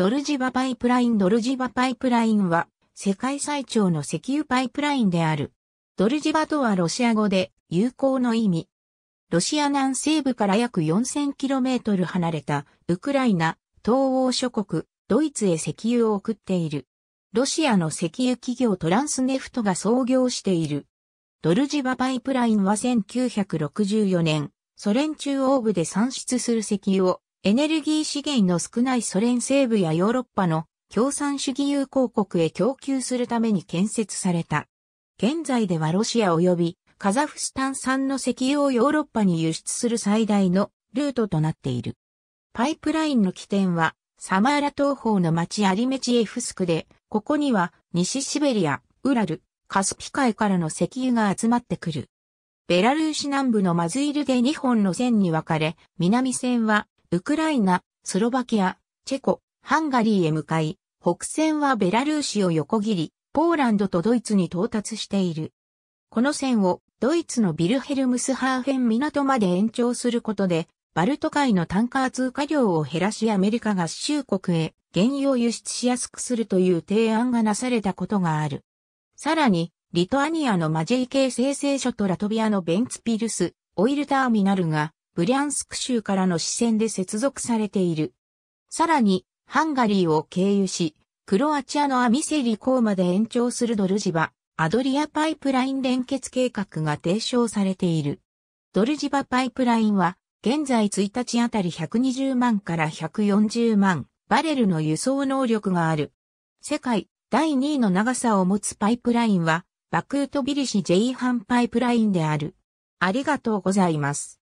ドルジバパイプラインドルジバパイプラインは世界最長の石油パイプラインである。ドルジバとはロシア語で友好の意味。ロシア南西部から約 4000km 離れたウクライナ、東欧諸国、ドイツへ石油を送っている。ロシアの石油企業トランスネフトが創業している。ドルジバパイプラインは1964年、ソ連中央部で産出する石油をエネルギー資源の少ないソ連西部やヨーロッパの共産主義友好国へ供給するために建設された。現在ではロシア及びカザフスタン産の石油をヨーロッパに輸出する最大のルートとなっている。パイプラインの起点はサマーラ東方の町アリメチエフスクで、ここには西シベリア、ウラル、カスピ海からの石油が集まってくる。ベラルーシ南部のマズイルで2本の線に分かれ、南線はウクライナ、スロバキア、チェコ、ハンガリーへ向かい、北線はベラルーシを横切り、ポーランドとドイツに到達している。この線をドイツのビルヘルムスハーフェン港まで延長することで、バルト海のタンカー通過量を減らしアメリカ合衆国へ原油を輸出しやすくするという提案がなされたことがある。さらに、リトアニアのマジェイ系生成所とラトビアのベンツピルス、オイルターミナルがブリャンスク州からの支線で接続されている。さらに、ハンガリーを経由し、クロアチアのアミセリ港まで延長するドルジバ、アドリアパイプライン連結計画が提唱されている。ドルジバパイプラインは、現在1日あたり120万から140万バレルの輸送能力がある。世界第2位の長さを持つパイプラインは、バクートビリシ J ハンパイプラインである。ありがとうございます。